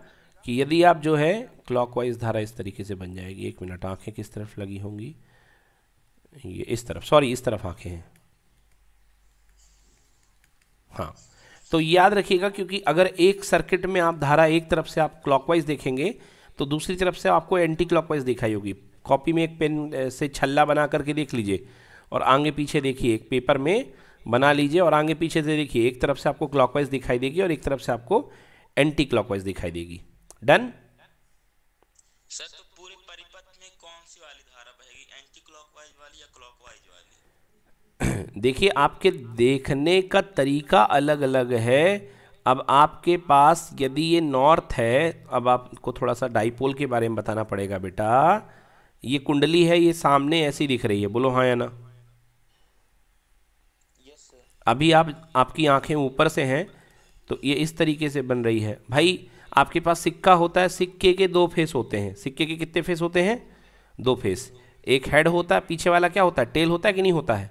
कि यदि आप जो है क्लॉकवाइज धारा इस तरीके से बन जाएगी एक मिनट आंखें किस तरफ लगी होंगी ये इस तरफ सॉरी इस तरफ आंखें हैं हाँ तो याद रखिएगा क्योंकि अगर एक सर्किट में आप धारा एक तरफ से आप क्लॉकवाइज देखेंगे तो दूसरी तरफ से आपको एंटी क्लॉकवाइज दिखाई होगी कॉपी में एक पेन से छल्ला बना करके देख लीजिए और आगे पीछे देखिए एक पेपर में बना लीजिए और आगे पीछे से देखिए एक तरफ से आपको क्लॉकवाइज दिखाई देगी और एक तरफ से आपको एंटी क्लॉकवाइज दिखाई देगी डन सर तो पूरे परिपथ में कौन सी वाली धारा बहेगी एंटी क्लॉकवाइज वाली या क्लॉकवाइज वाली देखिए आपके देखने का तरीका अलग अलग है अब आपके पास यदि ये नॉर्थ है अब आपको थोड़ा सा डाइपोल के बारे में बताना पड़ेगा बेटा ये कुंडली है ये सामने ऐसी दिख रही है बोलो हाँ या ना अभी आप आपकी आंखें ऊपर से हैं तो ये इस तरीके से बन रही है भाई आपके पास सिक्का होता है सिक्के के दो फेस होते हैं सिक्के के कितने फेस होते हैं दो फेस एक हेड होता है पीछे वाला क्या होता है टेल होता है कि नहीं होता है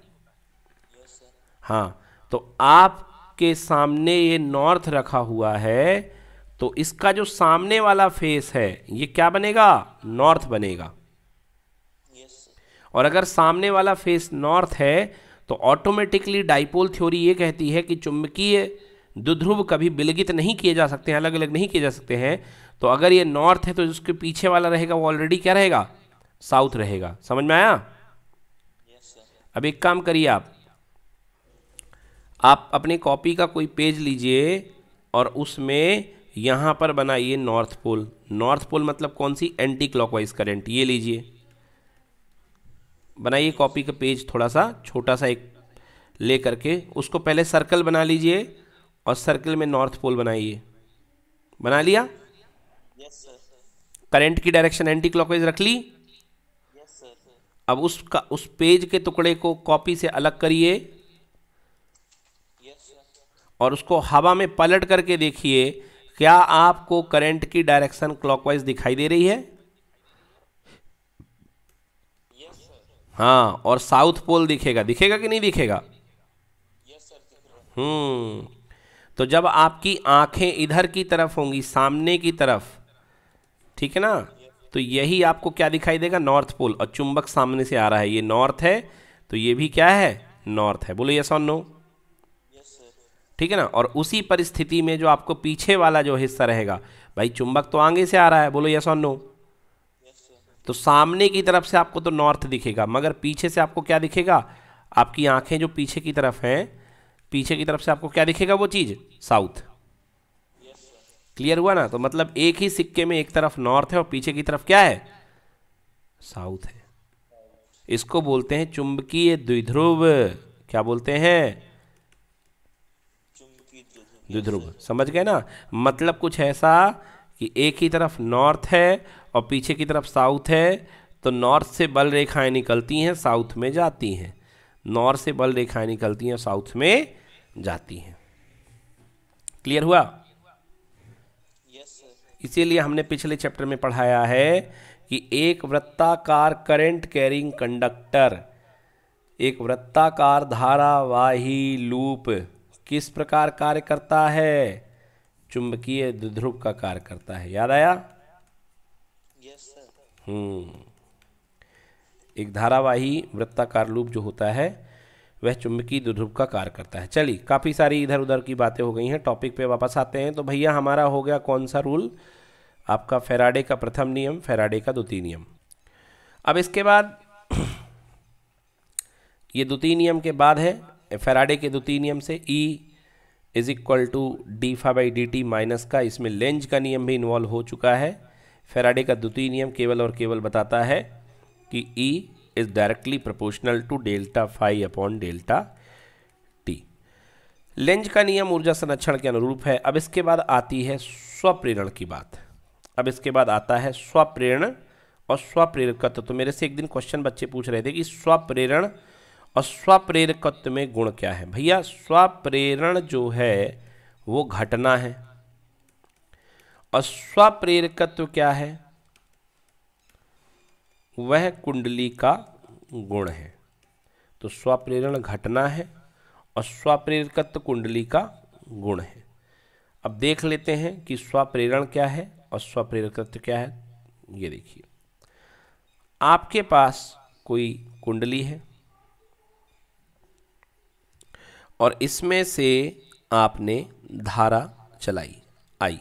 हाँ तो आपके सामने ये नॉर्थ रखा हुआ है तो इसका जो सामने वाला फेस है ये क्या बनेगा नॉर्थ बनेगा और अगर सामने वाला फेस नॉर्थ है तो ऑटोमेटिकली डाइपोल थ्योरी ये कहती है कि चुंबकीय जो ध्रुव कभी विलगित नहीं किए जा सकते हैं अलग अलग नहीं किए जा सकते हैं तो अगर ये नॉर्थ है तो उसके पीछे वाला रहेगा वो ऑलरेडी क्या रहेगा साउथ रहेगा समझ में आया अब एक काम करिए आप आप अपनी कॉपी का कोई पेज लीजिए और उसमें यहाँ पर बनाइए नॉर्थ पोल नॉर्थ पोल मतलब कौन सी एंटी क्लॉकवाइज करेंट ये लीजिए बनाइए कॉपी का पेज थोड़ा सा छोटा सा एक ले करके उसको पहले सर्कल बना लीजिए और सर्कल में नॉर्थ पोल बनाइए बना लिया yes, करंट की डायरेक्शन एंटी क्लॉकवाइज रख ली yes, अब उसका उस पेज के टुकड़े को कॉपी से अलग करिए yes, और उसको हवा में पलट करके देखिए क्या आपको करंट की डायरेक्शन क्लॉकवाइज दिखाई दे रही है हाँ और साउथ पोल दिखेगा दिखेगा कि नहीं दिखेगा हम्म तो जब आपकी आंखें इधर की तरफ होंगी सामने की तरफ ठीक है ना तो यही आपको क्या दिखाई देगा नॉर्थ पोल और चुंबक सामने से आ रहा है ये नॉर्थ है तो ये भी क्या है नॉर्थ है बोलो यस और नो ठीक है ना और उसी परिस्थिति में जो आपको पीछे वाला जो हिस्सा रहेगा भाई चुंबक तो आगे से आ रहा है बोलो यस और नो तो सामने की तरफ से आपको तो नॉर्थ दिखेगा मगर पीछे से आपको क्या दिखेगा आपकी आंखें जो पीछे की तरफ हैं पीछे की तरफ से आपको क्या दिखेगा वो चीज़ साउथ क्लियर हुआ ना तो मतलब एक ही सिक्के में एक तरफ नॉर्थ है और पीछे की तरफ क्या है साउथ है इसको बोलते हैं चुंबकीय द्विध्रुव क्या बोलते हैं द्विध्रुव समझ गए ना मतलब कुछ ऐसा कि एक ही तरफ नॉर्थ है और पीछे की तरफ साउथ है तो नॉर्थ से बल रेखाएं निकलती हैं साउथ में जाती हैं नॉर्थ से बल रेखाएं निकलती हैं साउथ में जाती हैं क्लियर हुआ इसीलिए हमने पिछले चैप्टर में पढ़ाया है कि एक वृत्ताकार करंट कैरिंग कंडक्टर एक वृत्ताकार धारावाही लूप किस प्रकार कार्य करता है चुंबकीय ध्रुव का कार्य करता है याद आया yes, हम्म एक धारावाही वृत्ताकार लूप जो होता है वह चुम्बकीय दुधुप का कार्य करता है चलिए काफ़ी सारी इधर उधर की बातें हो गई हैं टॉपिक पे वापस आते हैं तो भैया हमारा हो गया कौन सा रूल आपका फेराडे का प्रथम नियम फेराडे का द्वितीय नियम अब इसके बाद ये द्वितीय नियम के बाद है फेराडे के द्वितीय नियम से E is equal to D phi by D T minus का इसमें लेंज का नियम भी इन्वॉल्व हो चुका है फेराडे का द्वितीय नियम केवल और केवल बताता है कि E e is directly proportional to delta phi upon delta t. Lenz का नियम ऊर्जा संरक्षण के अनुरूप है अब इसके बाद आती है स्वप्रेरण की बात अब इसके बाद आता है स्वप्रेरण और स्वप्रेरकत्व तो मेरे से एक दिन क्वेश्चन बच्चे पूछ रहे थे कि स्वप्रेरण और स्वप्रेरकत्व में गुण क्या है भैया स्वप्रेरण जो है वो घटना है और स्वप्रेरकत्व क्या है वह कुंडली का गुण है तो स्वप्रेरण घटना है और स्वप्रेरकत्व कुंडली का गुण है अब देख लेते हैं कि स्वप्रेरण क्या है और स्वप्रेरकत्व क्या है ये देखिए आपके पास कोई कुंडली है और इसमें से आपने धारा चलाई आई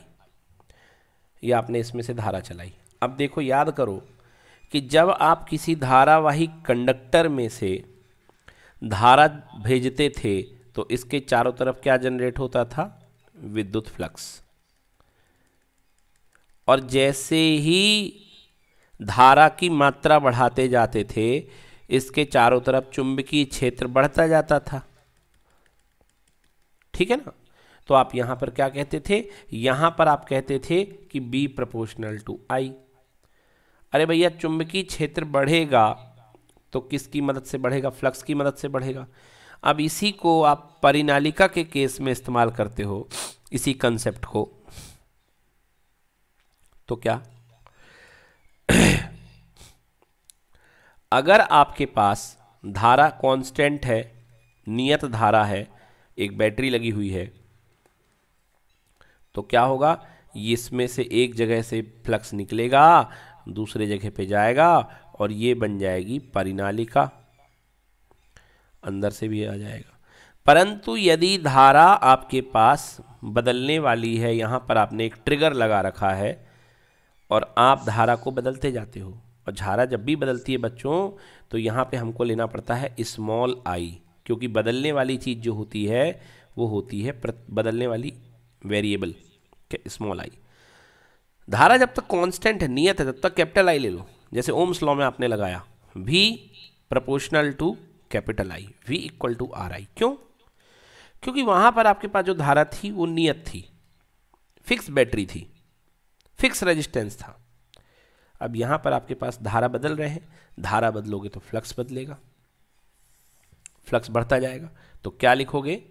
या आपने इसमें से धारा चलाई अब देखो याद करो कि जब आप किसी धारावाहिक कंडक्टर में से धारा भेजते थे तो इसके चारों तरफ क्या जनरेट होता था विद्युत फ्लक्स और जैसे ही धारा की मात्रा बढ़ाते जाते थे इसके चारों तरफ चुंबकीय क्षेत्र बढ़ता जाता था ठीक है ना तो आप यहां पर क्या कहते थे यहां पर आप कहते थे कि बी प्रपोर्शनल टू आई अरे भैया चुंबकीय क्षेत्र बढ़ेगा तो किसकी मदद से बढ़ेगा फ्लक्स की मदद से बढ़ेगा अब इसी को आप परिनालिका के केस में इस्तेमाल करते हो इसी कंसेप्ट को तो क्या अगर आपके पास धारा कांस्टेंट है नियत धारा है एक बैटरी लगी हुई है तो क्या होगा इसमें से एक जगह से फ्लक्स निकलेगा दूसरे जगह पे जाएगा और ये बन जाएगी परिनालिका अंदर से भी आ जाएगा परंतु यदि धारा आपके पास बदलने वाली है यहाँ पर आपने एक ट्रिगर लगा रखा है और आप धारा को बदलते जाते हो और धारा जब भी बदलती है बच्चों तो यहाँ पे हमको लेना पड़ता है स्मॉल आई क्योंकि बदलने वाली चीज़ जो होती है वो होती है बदलने वाली वेरिएबल स्मॉल आई धारा जब तक कांस्टेंट है नियत है तब तक कैपिटल आई ले लो जैसे ओम्स लॉ में आपने लगाया V proportional to capital I V equal to R I क्यों क्योंकि वहां पर आपके पास जो धारा थी वो नियत थी फिक्स बैटरी थी फिक्स रेजिस्टेंस था अब यहां पर आपके पास धारा बदल रहे हैं धारा बदलोगे तो फ्लक्स बदलेगा फ्लक्स बढ़ता जाएगा तो क्या लिखोगे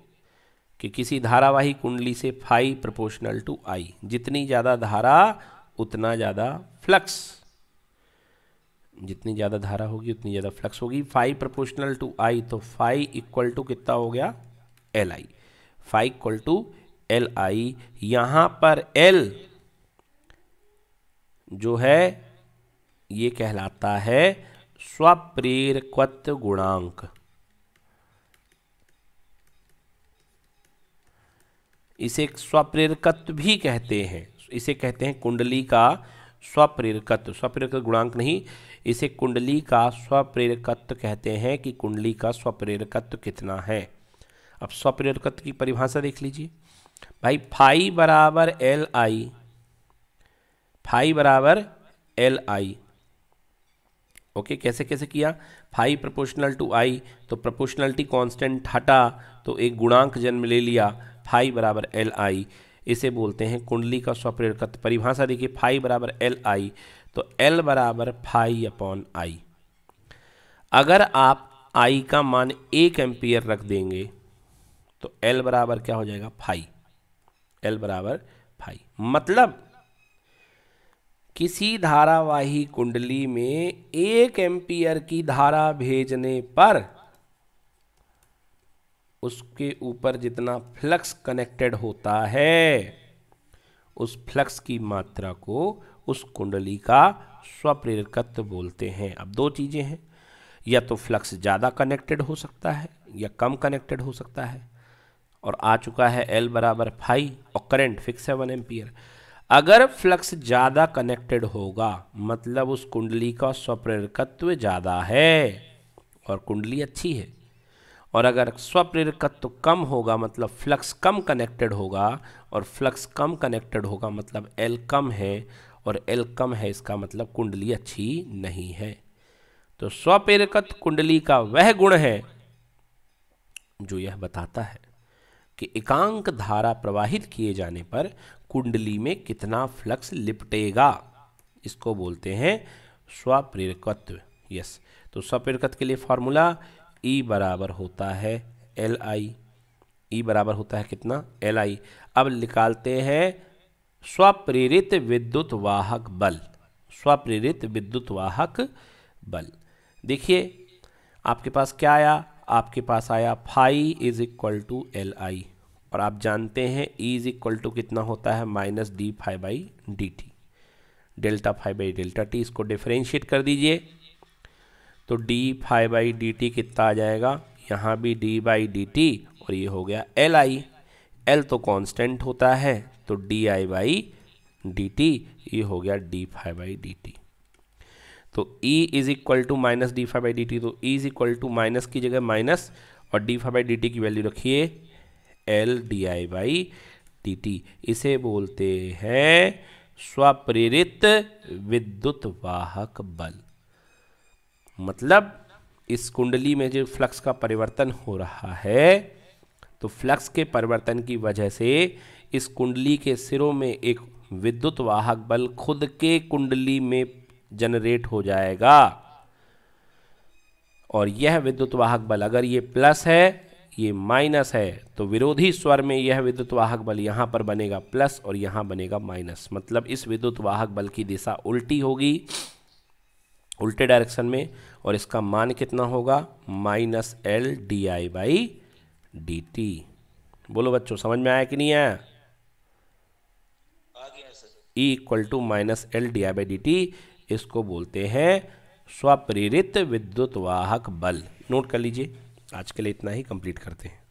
कि किसी धारावाही कुंडली से फाई प्रोपोर्शनल टू आई जितनी ज़्यादा धारा उतना ज़्यादा फ्लक्स जितनी ज़्यादा धारा होगी उतनी ज़्यादा फ्लक्स होगी फाइव प्रोपोर्शनल टू आई तो फाइव इक्वल टू कितना हो गया L I phi equal to L I यहाँ पर एल जो है ये कहलाता है स्वप्रेरकत्व गुणांक इसे स्वप्रेरकत्व भी कहते हैं इसे कहते हैं कुंडली का स्वप्रेरकत्व स्वप्रेरक गुणांक नहीं इसे कुंडली का स्वप्रेरकत्व कहते हैं कि कुंडली का स्वप्रेरकत्व कितना है अब स्वप्रेरकत्व की परिभाषा देख लीजिए भाई फाई बराबर एल आई फाई बराबर एल आई ओके कैसे कैसे किया फाइव प्रपोर्शनल टू आई तो प्रोपोर्शनलिटी कांस्टेंट हटा तो एक गुणांक जन्म ले लिया फाई बराबर एल आई इसे बोलते हैं कुंडली का स्वप्रेरकत्व परिभाषा देखिए फाई बराबर एल आई तो एल बराबर फाई अपॉन आई अगर आप आई का मान एक एम्पियर रख देंगे तो एल बराबर क्या हो जाएगा फाई एल बराबर फाई मतलब किसी धारावाही कुंडली में एक एम्पियर की धारा भेजने पर उसके ऊपर जितना फ्लक्स कनेक्टेड होता है उस फ्लक्स की मात्रा को उस कुंडली का स्वप्रेरकत्व बोलते हैं अब दो चीज़ें हैं या तो फ्लक्स ज़्यादा कनेक्टेड हो सकता है या कम कनेक्टेड हो सकता है और आ चुका है एल बराबर फाइव और करंट फिक्स है वन एम्पियर अगर फ्लक्स ज़्यादा कनेक्टेड होगा मतलब उस कुंडली का स्वप्रेरकत्व ज़्यादा है और कुंडली अच्छी है और अगर स्वप्रेरकत्व कम होगा मतलब फ्लक्स कम कनेक्टेड होगा और फ्लक्स कम कनेक्टेड होगा मतलब एल कम है और एल कम है इसका मतलब कुंडली अच्छी नहीं है तो स्वप्रेरकत्व कुंडली का वह गुण है जो यह बताता है कि एकांक धारा प्रवाहित किए जाने पर कुंडली में कितना फ्लक्स लिपटेगा इसको बोलते हैं स्वप्रेरकत्व यस तो स्वप्रेरकत्व के लिए फॉर्मूला ई e बराबर होता है एल आई ई बराबर होता है कितना एल आई अब निकालते हैं स्वप्रेरित विद्युत वाहक बल स्वप्रेरित विद्युत वाहक बल देखिए आपके पास क्या आया आपके पास आया phi is equal to L I और आप जानते हैं E e is equal to कितना होता है minus D phi by D T delta phi by delta T इसको डिफ्रेंशिएट कर दीजिए तो D phi by D T कितना आ जाएगा यहाँ भी डी बाई डी टी और ये हो गया एल आई एल तो कांस्टेंट होता है तो D I by D T ये हो गया D phi by D T तो E is equal to minus D phi by D T तो E is equal to minus की जगह माइनस और D phi by D T की वैल्यू रखिए L D I by D T इसे बोलते हैं स्वप्रेरित विद्युत वाहक बल मतलब इस कुंडली में जो फ्लक्स का परिवर्तन हो रहा है तो फ्लक्स के परिवर्तन की वजह से इस कुंडली के सिरों में एक विद्युत वाहक बल खुद के कुंडली में जनरेट हो जाएगा और यह विद्युत वाहक बल अगर ये प्लस है ये माइनस है तो विरोधी स्वर में यह विद्युत वाहक बल यहां पर बनेगा प्लस और यहां बनेगा माइनस मतलब इस विद्युत वाहक बल की दिशा उल्टी होगी उल्टे डायरेक्शन में और इसका मान कितना होगा minus L D I by D T बोलो बच्चों समझ में आया कि नहीं आया E equal to minus L D I by D T इसको बोलते हैं स्वप्रेरित विद्युत वाहक बल नोट कर लीजिए आज के लिए इतना ही कंप्लीट करते हैं